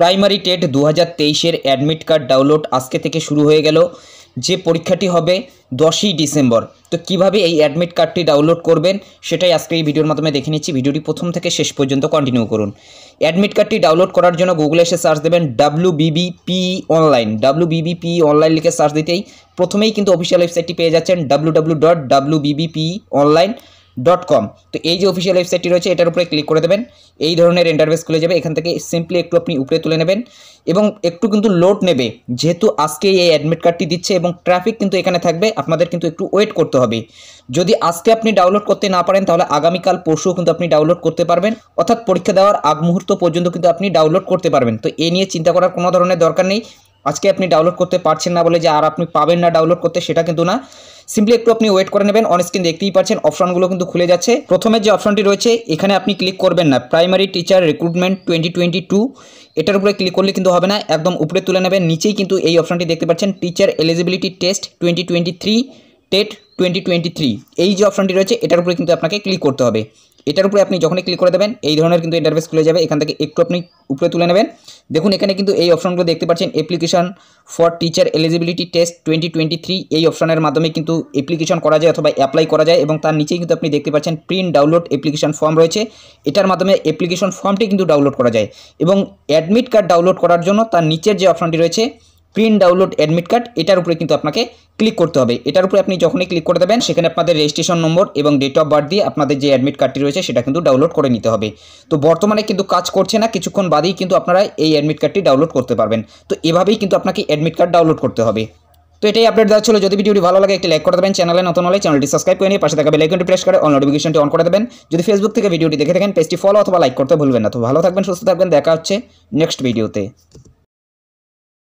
primary TET দু হাজার তেইশের অ্যাডমিট কার্ড ডাউনলোড আজকে থেকে শুরু হয়ে গেল যে পরীক্ষাটি হবে দশই ডিসেম্বর তো কিভাবে এই অ্যাডমিট কার্ডটি ডাউনলোড করবেন সেটাই আজকে এই ভিডিওর মাধ্যমে দেখে নিচ্ছি ভিডিওটি প্রথম থেকে শেষ পর্যন্ত কন্টিনিউ করুন অ্যাডমিট কার্ডটি ডাউনলোড করার জন্য গুগলে এসে সার্চ দেবেন W BBP online W BBP online লিখে সার্চ দিতেই প্রথমেই কিন্তু অফিসিয়াল ওয়েবসাইটটি পেয়ে যাচ্ছেন W W dot W BBP online dot com তো এই যে অফিসিয়াল ওয়েবসাইটটি রয়েছে এটার উপরে ক্লিক করে দেবেন এই ধরনের ইন্টারভেস খুলে যাবে এখান থেকে সিম্পলি একটু আপনি উপরে তুলে নেবেন এবং একটু কিন্তু লোড নেবে যেহেতু আজকে এই অ্যাডমিট কার্ডটি দিচ্ছে এবং ট্রাফিক কিন্তু এখানে থাকবে আপনাদের কিন্তু একটু ওয়েট করতে হবে যদি আজকে আপনি ডাউনলোড করতে না পারেন তাহলে আগামীকাল পরশুও কিন্তু আপনি ডাউনলোড করতে পারবেন অর্থাৎ পরীক্ষা দেওয়ার আগ মুহূর্ত পর্যন্ত কিন্তু আপনি ডাউনলোড করতে পারবেন তো এ নিয়ে চিন্তা করার কোনো ধরনের দরকার নেই আজকে আপনি ডাউনলোড করতে পারছেন না বলে যে আর আপনি পাবেন না ডাউনলোড করতে সেটা কিন্তু না সিম্পলি একটু আপনি ওয়েট করে নেবেন অন স্ক্রিন দেখতেই পাচ্ছেন অপশনগুলো কিন্তু খুলে যাচ্ছে প্রথমের যে অপশনটি রয়েছে এখানে আপনি ক্লিক করবেন না primary teacher recruitment twenty twenty two এটার উপরে ক্লিক করলে কিন্তু হবে না একদম উপরে তুলে নেবেন নিচেই কিন্তু এই অপশনটি দেখতে পাচ্ছেন teacher eligibility test twenty twenty three TET twenty twenty three এই যে অপশনটি রয়েছে এটার উপরে কিন্তু আপনাকে ক্লিক করতে হবে এটার উপরে আপনি যখনই ক্লিক করে দেবেন এই ধরনের কিন্তু ইন্টারভেস খুলে যাবে এখান থেকে একটু আপনি উপরে তুলে নেবেন দেখুন এখানে কিন্তু এই অপশনগুলো দেখতে পাচ্ছেন application for teacher eligibility test twenty twenty three এই অপশনের মাধ্যমে কিন্তু অ্যাপ্লিকেশন করা যায় অথবা অ্যাপ্লাই করা যায় এবং তার নিচেই কিন্তু আপনি দেখতে পাচ্ছেন প্রিন্ট ডাউনলোড অ্যাপ্লিকেশন ফর্ম রয়েছে এটার মাধ্যমে অ্যাপ্লিকেশন ফর্মটি কিন্তু ডাউনলোড করা যায় এবং অ্যাডমিট কার্ড ডাউনলোড করার জন্য তার নিচের যে অপশনটি রয়েছে প্রিন্ট ডাউনলোড অ্যাডমিট কার্ড এটার উপরে কিন্তু আপনাকে ক্লিক করতে হবে এটার উপরে আপনি যখনই ক্লিক করে দেবেন সেখানে আপনাদের রেজিস্ট্রেশন নম্বর এবং ডেট অফ বার্থ দিয়ে আপনাদের যে অ্যাডমিট কার্ডটি রয়েছে সেটা কিন্তু ডাউনলোড করে নিতে হবে তো বর্তমানে কিন্তু কাজ করছে না কিছুক্ষণ বাদেই কিন্তু আপনারা এই অ্যাডমিট কার্ডটি ডাউনলোড করতে পারবেন তো এভাবেই কিন্তু আপনাকে অ্যাডমিট কার্ড ডাউনলোড করতে হবে তো এটাই আপডেট দেওয়া ছিল যদি ভিডিওটি ভালো লাগে একটি লাইক করে দেবেন চ্যানেলে নতুন হলে চ্যানেলটি সাবস্ক্রাইব করে নিয়ে পাশে থাকবে বেলাইকনটি প্রেস করে অল নোটিফিকেশনটি অন করে দেবেন যদি ফেসবুক থেকে ভিডিওটি দেখে থাকেন পেজটি ফলো অথবা লাইক করতে ভুলবেন না তো ভালো থাকবেন সুস্থ থাকবেন দেখা হচ্ছে নেক্সট ভিডিওতে